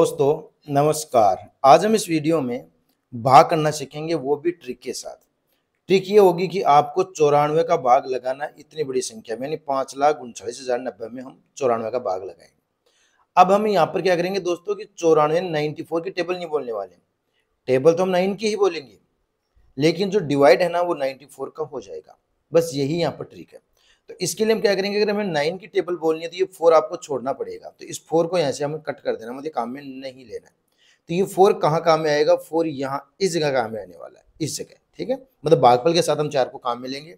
दोस्तों नमस्कार आज हम इस वीडियो में भाग करना सीखेंगे वो भी ट्रिक के साथ ट्रिक ये होगी कि आपको चौरानवे का भाग लगाना इतनी बड़ी संख्या में यानी पाँच लाख उनचालीस हज़ार नब्बे में हम चौरानवे का भाग लगाएंगे अब हम यहाँ पर क्या करेंगे दोस्तों कि चौरानवे नाइन्टी फोर की टेबल नहीं बोलने वाले टेबल तो हम नाइन की ही बोलेंगे लेकिन जो डिवाइड है ना वो नाइन्टी फोर का हो जाएगा बस यही यहाँ पर ट्रिक है तो इसके लिए हम क्या करेंगे अगर हमें नाइन की टेबल बोलनी है तो ये फोर आपको छोड़ना पड़ेगा तो इस फोर को यहाँ से हमें कट कर देना मुझे काम में नहीं लेना है तो ये फोर कहाँ काम में आएगा फोर यहाँ इस जगह काम में आने वाला है इस जगह ठीक है मतलब बागपल के साथ हम चार को काम में लेंगे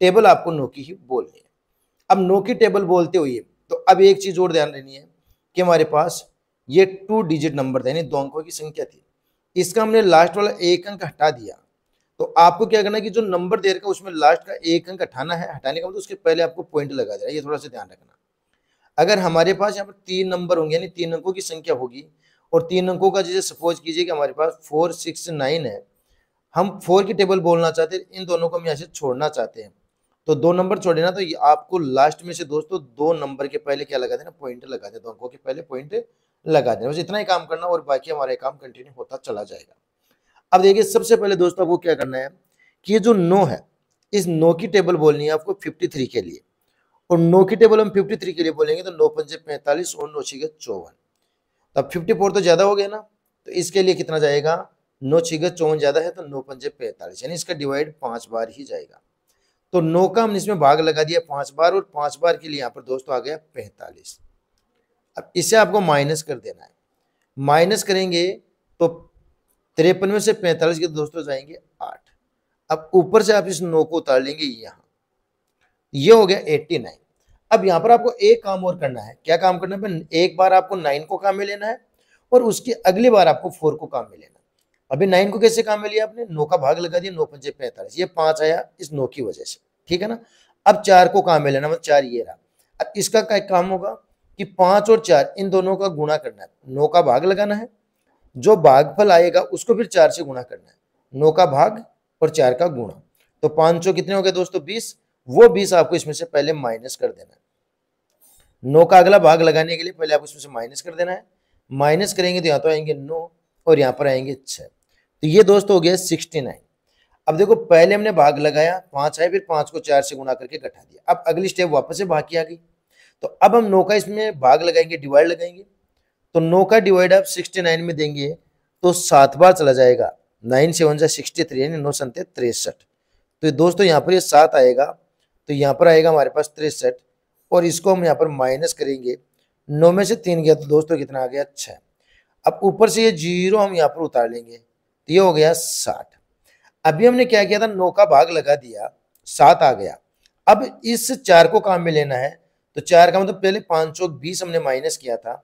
टेबल आपको नो की ही बोलनी है अब नो की टेबल बोलते हुए तो अब एक चीज़ और ध्यान रखनी है कि हमारे पास ये टू डिजिट नंबर था यानी दो अंकों की संख्या थी इसका हमने लास्ट वाला एक अंक हटा दिया तो आपको क्या करना है कि जो नंबर दे रखा है उसमें लास्ट का एक अंक हटाना है हटाने का मतलब उसके पहले आपको पॉइंट लगा देना ये थोड़ा सा ध्यान रखना अगर हमारे पास यहाँ पर तीन नंबर होंगे यानी तीन अंकों की संख्या होगी और तीन अंकों का जैसे सपोज कीजिए कि हमारे पास फोर सिक्स नाइन है हम फोर की टेबल बोलना चाहते हैं इन दोनों को हम यहाँ से छोड़ना चाहते हैं तो दो नंबर छोड़े ना तो ये आपको लास्ट में से दोस्तों दो नंबर के पहले क्या लगा देना पॉइंट लगा देना दो अंकों के पहले पॉइंट लगा देना बस इतना ही काम करना और बाकी हमारा काम कंटिन्यू होता चला जाएगा अब देखिए सबसे पहले दोस्तों आपको क्या करना है कि ये जो नो है इस नो की टेबल बोलनी है आपको फिफ्टी थ्री के लिए और नो की टेबल हम फिफ्टी थ्री के लिए बोलेंगे तो नौ पंचे पैंतालीस और नौ छिगे चौवन तो अब फिफ्टी फोर तो ज़्यादा हो गया ना तो इसके लिए कितना जाएगा नौ छिगे चौवन ज़्यादा है तो नौ पंचे पैंतालीस यानी इसका डिवाइड पाँच बार ही जाएगा तो नौ का हमने इसमें भाग लगा दिया पाँच बार और पाँच बार के लिए यहाँ पर दोस्तों आ गया पैंतालीस अब इसे आपको माइनस कर देना है माइनस करेंगे तो तिरपन में से पैंतालीस के दोस्तों जाएंगे आठ अब ऊपर से आप इस नौ को उतार लेंगे यहाँ ये यह हो गया एट्टी नाइन अब यहाँ पर आपको एक काम और करना है क्या काम करना है एक बार आपको नाइन को काम में लेना है और उसके अगली बार आपको फोर को काम में लेना है अभी नाइन को कैसे काम में लिया आपने नौ का भाग लगा दिया नौ पंजे पैंतालीस ये पांच आया इस नौ की वजह से ठीक है ना अब चार को काम में लेना मतलब चार ये रहा अब इसका क्या काम होगा कि पांच और चार इन दोनों का गुणा करना है नौ का भाग लगाना है जो भाग फल आएगा उसको फिर चार से गुणा करना है नौ का भाग और चार का गुणा तो पांच सौ कितने हो गए दोस्तों बीस वो बीस आपको इसमें से पहले माइनस कर देना है नौ का अगला भाग लगाने के लिए पहले आपको इसमें से माइनस कर देना है माइनस करेंगे तो यहाँ तो आएंगे नौ और यहां पर आएंगे छह तो ये दोस्तों हो गया सिक्सटी नाइन अब देखो पहले हमने भाग लगाया पांच आए फिर पांच को चार से गुणा करके घटा दिया अब अगली स्टेप वापस से भाग की आ गई तो अब हम नौ का इसमें भाग लगाएंगे डिवाइड लगाएंगे तो नौ का डिवाइड आप सिक्सटी नाइन में देंगे तो सात बार चला जाएगा नाइन सेवन जा सिक्सटी थ्री यानी नौ सनते तिरसठ तो दोस्तों यहाँ पर ये सात आएगा तो यहाँ पर आएगा हमारे पास तिरसठ और इसको हम यहाँ पर माइनस करेंगे नौ में से तीन गया तो दोस्तों कितना आ गया छः अब ऊपर से ये जीरो हम यहाँ पर उतार लेंगे तो ये हो गया साठ अभी हमने क्या किया था नौ का भाग लगा दिया सात आ गया अब इस चार को काम में लेना है तो चार का मतलब पहले पाँच सौ बीस हमने माइनस किया था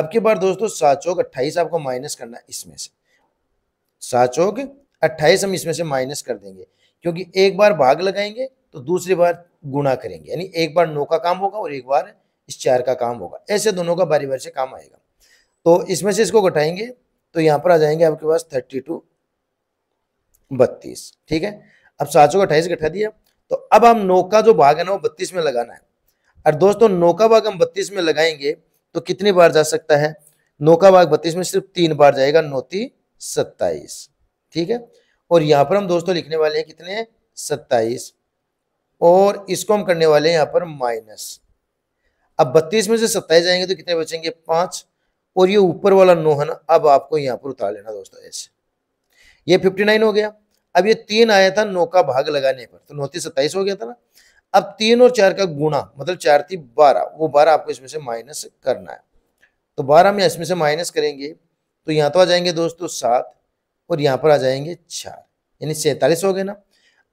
अब की बार दोस्तों सात चौक अट्ठाईस आपको माइनस करना है इसमें से सात चौक अट्ठाईस हम इसमें से माइनस कर देंगे क्योंकि एक बार भाग लगाएंगे तो दूसरी बार गुणा करेंगे यानी एक बार नौ का काम होगा और एक बार इस चार का काम होगा ऐसे दोनों का बारी बारी से काम आएगा तो इसमें से इसको घटाएंगे तो यहाँ पर आ जाएंगे आपके पास थर्टी टू बत्तीस ठीक है अब सात सौ अट्ठाईस घटा दिया तो अब हम नौ का जो भाग है ना वो बत्तीस में लगाना है और दोस्तों नौ का भाग हम बत्तीस में लगाएंगे तो कितनी बार जा सकता है नौका भाग बत्तीस में सिर्फ तीन बार जाएगा नौती सत्ताईस ठीक है और यहाँ पर हम दोस्तों लिखने वाले हैं कितने सत्ताईस और इसको हम करने वाले हैं यहाँ पर माइनस अब बत्तीस में से सत्ताईस जाएंगे तो कितने बचेंगे पाँच और ये ऊपर वाला नौ है ना अब आपको यहाँ पर उतार लेना दोस्तों ऐसे ये फिफ्टी नाइन हो गया अब ये तीन आया था नो का भाग लगाने पर तो नौती सत्ताईस हो गया था ना अब तीन और चार का गुणा मतलब चार थी बारह वो बारह आपको इसमें से माइनस करना है तो बारह में इसमें से माइनस करेंगे तो यहाँ तो आ जाएंगे दोस्तों सात और यहाँ पर आ जाएंगे चार यानी सैतालीस हो गए ना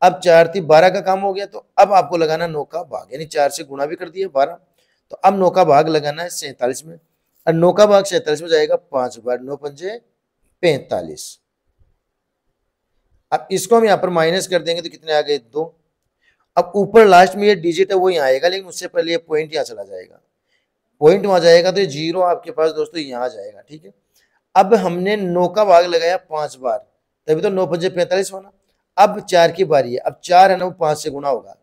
अब चार थी बारह का काम हो गया तो अब आपको लगाना नौ का भाग यानी चार से गुणा भी कर दिया बारह तो अब नौ का भाग लगाना है सैतालीस में और नौ का भाग सैतालीस में जाएगा पांच बार नौ पंजे पैंतालीस अब इसको हम यहाँ पर माइनस कर देंगे तो कितने आ गए दो अब ऊपर लास्ट में ये डिजिट है वो यहाँ आएगा लेकिन उससे पहले ये पॉइंट यहाँ चला जाएगा पॉइंट वहाँ जाएगा तो जीरो आपके पास दोस्तों यहाँ जाएगा ठीक है अब हमने नौ का भाग लगाया पांच बार तभी तो नौ पंजे पैंतालीस होना अब चार की बारी है अब चार है ना वो पाँच से गुना होगा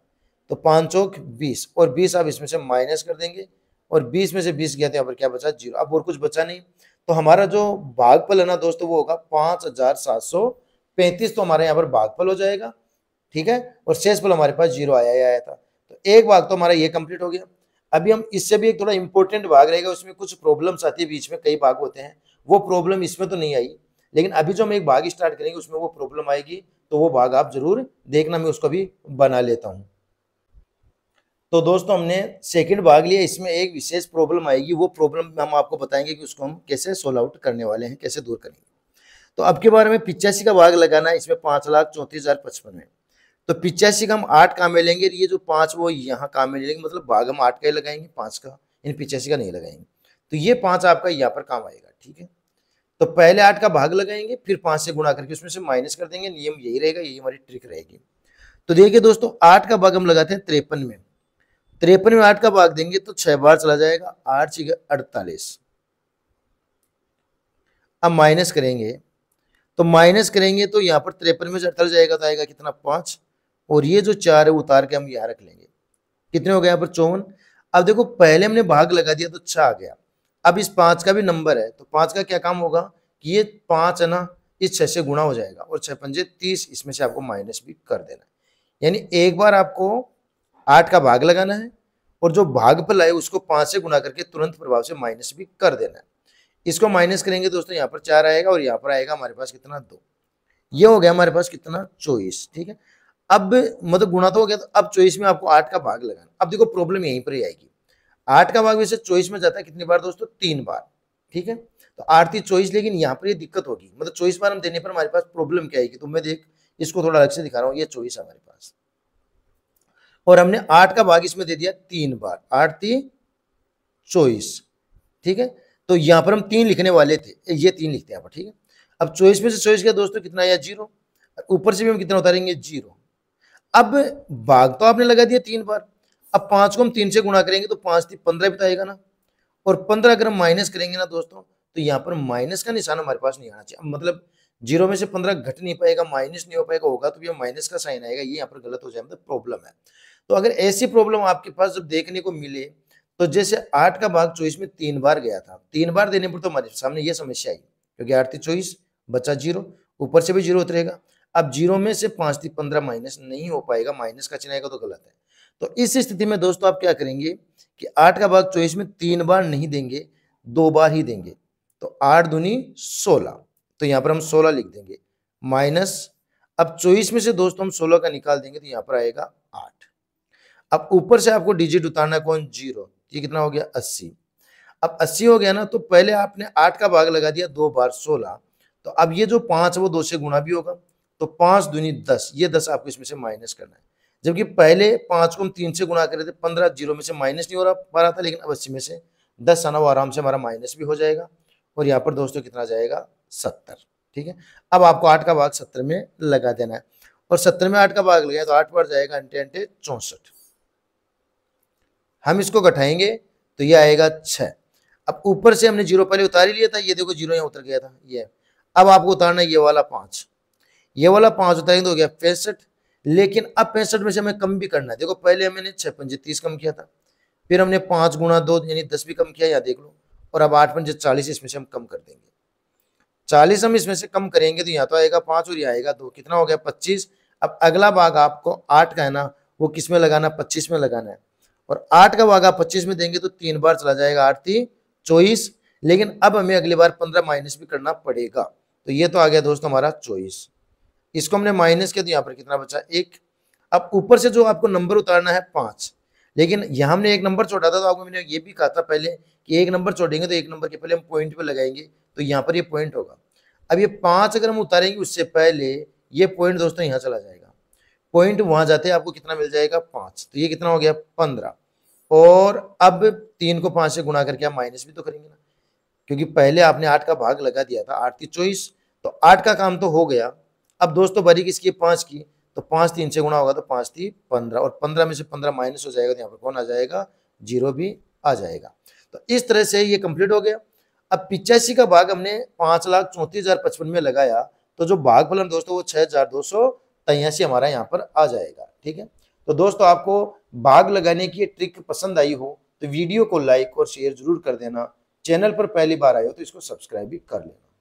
तो पाँच सौ बीस और बीस आप इसमें से माइनस कर देंगे और बीस में से बीस गया तो यहाँ पर क्या बचा जीरो अब और कुछ बचा नहीं तो हमारा जो भागफल है ना दोस्तों वो होगा पाँच हजार सात सौ पैंतीस तो हमारे यहाँ पर भागफल हो जाएगा ठीक है और सेस पुल हमारे पास जीरो आया आया था तो एक भाग तो हमारा ये कंप्लीट हो गया अभी हम इससे भी एक थोड़ा इंपॉर्टेंट भाग रहेगा उसमें कुछ प्रॉब्लम्स आती है बीच में कई भाग होते हैं वो प्रॉब्लम इसमें तो नहीं आई लेकिन अभी जो हम एक भाग स्टार्ट करेंगे उसमें वो प्रॉब्लम आएगी तो वो भाग आप जरूर देखना मैं उसको भी बना लेता हूँ तो दोस्तों हमने सेकंड भाग लिया इसमें एक विशेष प्रॉब्लम आएगी वो प्रॉब्लम हम आपको बताएंगे कि उसको हम कैसे सोल्व आउट करने वाले हैं कैसे दूर करेंगे तो अब के बारे में पिचासी का भाग लगाना है इसमें पाँच लाख चौंतीस हज़ार पचपन में तो पिचासी का हम आठ काम में लेंगे ये जो पांच वो यहाँ काम में लेंगे मतलब बाघ हम आठ का ही लगाएंगे पांच का इन पिचासी का नहीं लगाएंगे तो ये पांच आपका यहाँ पर काम आएगा ठीक है तो पहले आठ का भाग लगाएंगे फिर पांच से गुणा करके उसमें से माइनस कर देंगे नियम यही रहेगा यही हमारी ट्रिक रहेगी तो देखिए दोस्तों आठ का भाग हम लगाते हैं त्रेपन में त्रेपन में आठ का भाग देंगे तो छह बार चला जाएगा आठ छह अड़तालीस अब माइनस करेंगे तो माइनस करेंगे तो यहाँ पर तिरपन में से अड़तालीस जाएगा तो आएगा कितना पांच और ये जो चार है उतार के हम यहाँ रख लेंगे कितने हो गए यहाँ पर चौवन अब देखो पहले हमने भाग लगा दिया तो छ आ गया अब इस पांच का भी नंबर है तो पांच का क्या काम होगा कि ये पांच है ना इस छह से गुणा हो जाएगा और छह पंजे तीस इसमें से आपको माइनस भी कर देना है यानी एक बार आपको आठ का भाग लगाना है और जो भाग पर लाए उसको पांच से गुणा करके तुरंत प्रभाव से माइनस भी कर देना है इसको माइनस करेंगे दोस्तों यहाँ पर चार आएगा और यहाँ पर आएगा हमारे पास कितना दो ये हो गया हमारे पास कितना चौबीस ठीक है अब मतलब गुणा तो हो गया तो अब चौबीस में आपको आठ का भाग लगाना अब देखो प्रॉब्लम यहीं पर ही आएगी आठ का भाग वैसे चोइस में जाता है कितनी बार दोस्तों तीन बार ठीक है तो आठ थी लेकिन यहाँ पर ये दिक्कत होगी मतलब चौबीस बार हम देने पर हमारे पास प्रॉब्लम क्या आएगी तो मैं देख इसको थोड़ा अलग से दिखा रहा हूँ ये चौबीस हमारे पास और हमने आठ का भाग इसमें दे दिया तीन बार आठ थी चौबीस ठीक है तो यहाँ पर हम तीन लिखने वाले थे ये तीन लिखते हैं यहाँ पर ठीक है अब चौबीस में से चोइस किया दोस्तों कितना आया जीरो ऊपर से भी हम कितना उतारेंगे जीरो अब भाग तो आपने लगा दिया तीन बार अब पांच को हम तीन से गुणा करेंगे तो पांच थी पंद्रह बिताएगा तो ना और पंद्रह अगर हम माइनस करेंगे ना दोस्तों तो यहाँ पर माइनस का निशान हमारे पास नहीं आना चाहिए मतलब जीरो में से पंद्रह घट नहीं पाएगा माइनस नहीं हो पाएगा होगा तो भैया माइनस का साइन आएगा ये यहाँ पर गलत हो जाए मतलब प्रॉब्लम है तो अगर ऐसी प्रॉब्लम आपके पास जब देखने को मिले तो जैसे आठ का भाग चौबीस में तीन बार गया था तीन बार देने पर तो हमारे सामने ये समस्या आई क्योंकि आठ थी चौबीस बचा जीरो ऊपर से भी जीरो उतरेगा अब जीरो में से पांच थी पंद्रह माइनस नहीं हो पाएगा माइनस का चिन्ह आएगा तो गलत है तो इस स्थिति में दोस्तों आप क्या करेंगे कि आठ का भाग चौबीस में तीन बार नहीं देंगे दो बार ही देंगे तो आठ धुनी सोलह तो यहां पर हम सोलह लिख देंगे माइनस अब चौबीस में से दोस्तों हम सोलह का निकाल देंगे तो यहां पर आएगा आठ अब ऊपर से आपको डिजिट उतारना कौन जीरो ये कितना हो गया अस्सी अब अस्सी हो गया ना तो पहले आपने आठ का भाग लगा दिया दो बार सोलह तो अब ये जो पांच वो दो से गुणा भी होगा तो पाँच दूनी दस ये दस आपको इसमें से माइनस करना है जबकि पहले पाँच को हम तीन से गुना करे थे पंद्रह जीरो में से माइनस नहीं हो रहा पा रहा था लेकिन अब अस्सी में से दस आना वो आराम से हमारा माइनस भी हो जाएगा और यहाँ पर दोस्तों कितना जाएगा सत्तर ठीक है अब आपको आठ का भाग सत्तर में लगा देना है और सत्तर में आठ का भाग लगाया तो आठ बार जाएगा अंटे अंटे चौंसठ हम इसको घटाएंगे तो ये आएगा छः अब ऊपर से हमने जीरो पहले उतार ही लिया था ये देखो जीरो यहाँ उतर गया था ये अब आपको उतारना ये वाला पाँच ये वाला पांच होता है तो हो गया पैंसठ लेकिन अब पैंसठ में से हमें कम भी करना है देखो पहले मैंने छह पंजे तीस कम किया था फिर हमने पांच गुणा दो यानी दस भी कम किया या देख लो और अब आठ पंजे चालीस इसमें से हम कम कर देंगे चालीस हम इसमें से कम करेंगे तो यहाँ तो आएगा पांच और यहाँ आएगा दो कितना हो गया पच्चीस अब अगला भाग आपको आठ का है ना वो किस में लगाना पच्चीस में लगाना है और आठ का भाग आप पच्चीस में देंगे तो तीन बार चला जाएगा आठ थी चौबीस लेकिन अब हमें अगली बार पंद्रह माइनस भी करना पड़ेगा तो ये तो आ गया दोस्तों हमारा चौबीस इसको हमने माइनस किया तो यहाँ पर कितना बचा एक अब ऊपर से जो आपको नंबर उतारना है पाँच लेकिन यहाँ हमने एक नंबर छोड़ा था तो आपको मैंने ये भी कहा था पहले कि एक नंबर छोड़ेंगे तो एक नंबर के पहले हम पॉइंट पर लगाएंगे तो यहाँ पर ये यह पॉइंट होगा अब ये पाँच अगर हम उतारेंगे उससे पहले ये पॉइंट दोस्तों यहाँ चला जाएगा पॉइंट वहाँ जाते आपको कितना मिल जाएगा पाँच तो ये कितना हो गया पंद्रह और अब तीन को पाँच से गुणा करके आप माइनस भी तो करेंगे ना क्योंकि पहले आपने आठ का भाग लगा दिया था आठ की चौबीस तो आठ का काम तो हो गया अब दोस्तों बारी किसकी है की तो पांच तीन से गुणा होगा तो पांच थी पंद्रह और पंद्रह में से पंद्रह माइनस हो जाएगा तो यहाँ पर कौन आ जाएगा जीरो भी आ जाएगा तो इस तरह से ये कंप्लीट हो गया अब पिचासी का भाग हमने पांच लाख चौंतीस हजार पचपन में लगाया तो जो भाग फलन दोस्तों वो छह हजार दो सौ तयासी हमारा यहाँ पर आ जाएगा ठीक है तो दोस्तों आपको भाग लगाने की ट्रिक पसंद आई हो तो वीडियो को लाइक और शेयर जरूर कर देना चैनल पर पहली बार आए हो तो इसको सब्सक्राइब भी कर लेना